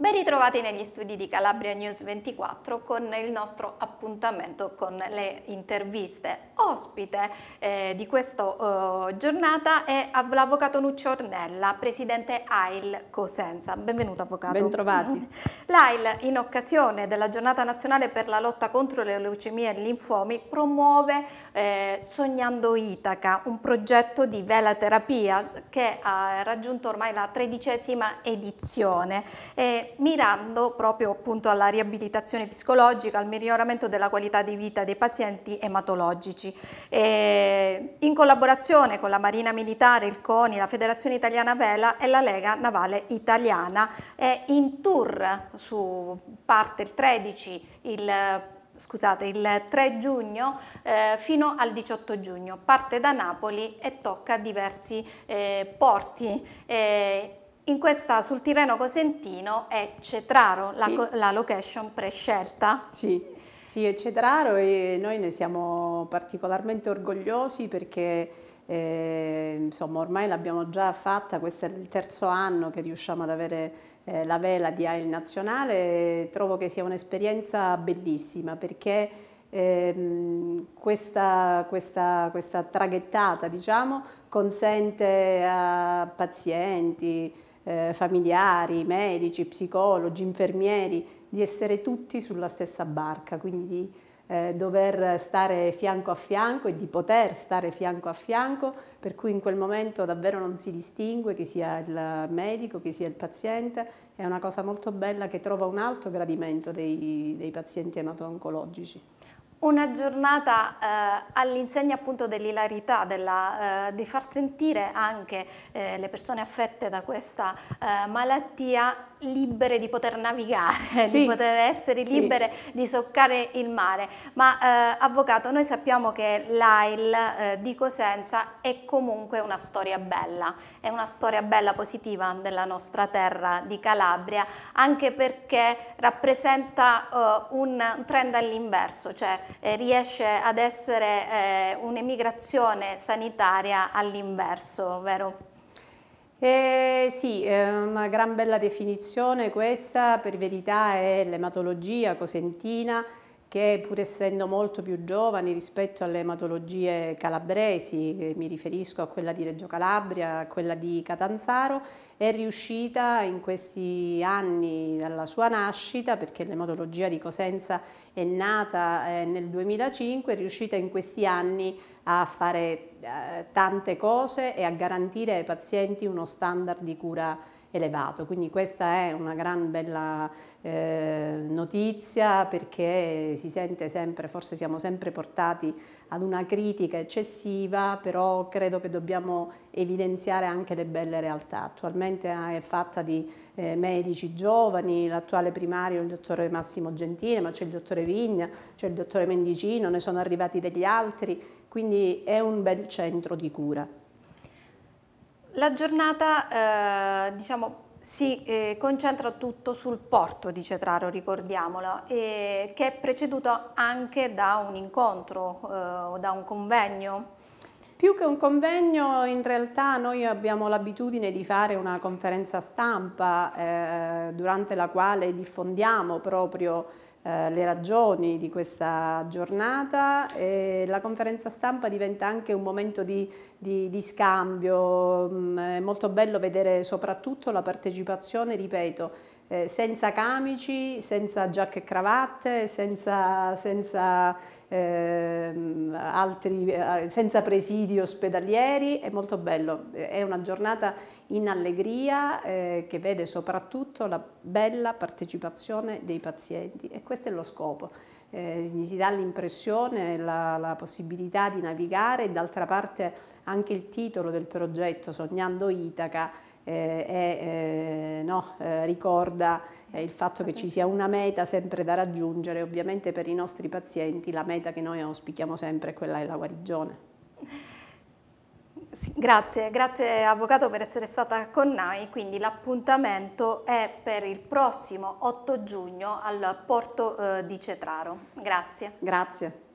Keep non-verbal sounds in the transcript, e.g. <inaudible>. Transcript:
Ben ritrovati negli studi di Calabria News 24 con il nostro appuntamento con le interviste. Ospite eh, di questa eh, giornata è l'avvocato Nuccio Ornella, presidente AIL Cosenza. Benvenuto avvocato. Ben trovati. L'AIL <laughs> in occasione della giornata nazionale per la lotta contro le leucemie e linfomi promuove eh, Sognando Itaca, un progetto di velaterapia che ha raggiunto ormai la tredicesima edizione mirando proprio appunto alla riabilitazione psicologica, al miglioramento della qualità di vita dei pazienti ematologici. E in collaborazione con la Marina Militare, il CONI, la Federazione Italiana Vela e la Lega Navale Italiana è in tour su parte il 13 il scusate, il 3 giugno eh, fino al 18 giugno. Parte da Napoli e tocca diversi eh, porti. Eh, in questa, sul Tirreno Cosentino, è Cetraro la, la location prescelta. Sì. Sì, è Cetraro e noi ne siamo particolarmente orgogliosi perché eh, insomma, ormai l'abbiamo già fatta, questo è il terzo anno che riusciamo ad avere eh, la vela di AIL nazionale e trovo che sia un'esperienza bellissima perché eh, questa, questa, questa traghettata diciamo, consente a pazienti, eh, familiari, medici, psicologi, infermieri, di essere tutti sulla stessa barca, quindi di eh, dover stare fianco a fianco e di poter stare fianco a fianco, per cui in quel momento davvero non si distingue chi sia il medico, chi sia il paziente, è una cosa molto bella che trova un alto gradimento dei, dei pazienti emato-oncologici. Una giornata eh, all'insegna appunto dell'ilarità, della, eh, di far sentire anche eh, le persone affette da questa eh, malattia libere di poter navigare, <laughs> sì, di poter essere sì. libere di soccare il mare. Ma eh, avvocato, noi sappiamo che l'AIL eh, di Cosenza è comunque una storia bella, è una storia bella positiva della nostra terra di Calabria, anche perché rappresenta eh, un trend all'inverso, cioè eh, riesce ad essere eh, un'emigrazione sanitaria all'inverso, vero? Eh, sì, è una gran bella definizione questa, per verità è l'ematologia cosentina che pur essendo molto più giovani rispetto alle ematologie calabresi, mi riferisco a quella di Reggio Calabria, a quella di Catanzaro, è riuscita in questi anni dalla sua nascita, perché l'ematologia di Cosenza è nata eh, nel 2005, è riuscita in questi anni a fare eh, tante cose e a garantire ai pazienti uno standard di cura elevato. Quindi questa è una gran bella eh, notizia perché si sente sempre, forse siamo sempre portati ad una critica eccessiva, però credo che dobbiamo evidenziare anche le belle realtà. Attualmente è fatta di eh, medici giovani, l'attuale primario è il dottore Massimo Gentile, ma c'è il dottore Vigna, c'è il dottore Mendicino, ne sono arrivati degli altri, quindi è un bel centro di cura. La giornata eh, diciamo, si eh, concentra tutto sul porto di Cetraro, ricordiamolo, eh, che è preceduto anche da un incontro eh, o da un convegno. Più che un convegno, in realtà noi abbiamo l'abitudine di fare una conferenza stampa eh, durante la quale diffondiamo proprio eh, le ragioni di questa giornata e la conferenza stampa diventa anche un momento di, di, di scambio, mm, è molto bello vedere soprattutto la partecipazione, ripeto, eh, senza camici, senza giacche e cravatte, senza, senza, ehm, eh, altri, senza presidi ospedalieri, è molto bello, è una giornata in allegria eh, che vede soprattutto la bella partecipazione dei pazienti e questo è lo scopo eh, gli si dà l'impressione, la, la possibilità di navigare e d'altra parte anche il titolo del progetto, Sognando Itaca, eh, eh, no, eh, ricorda eh, il fatto che ci sia una meta sempre da raggiungere, ovviamente per i nostri pazienti la meta che noi auspichiamo sempre è quella della guarigione. Sì, grazie, grazie Avvocato per essere stata con noi. Quindi l'appuntamento è per il prossimo 8 giugno al porto eh, di Cetraro. Grazie. Grazie.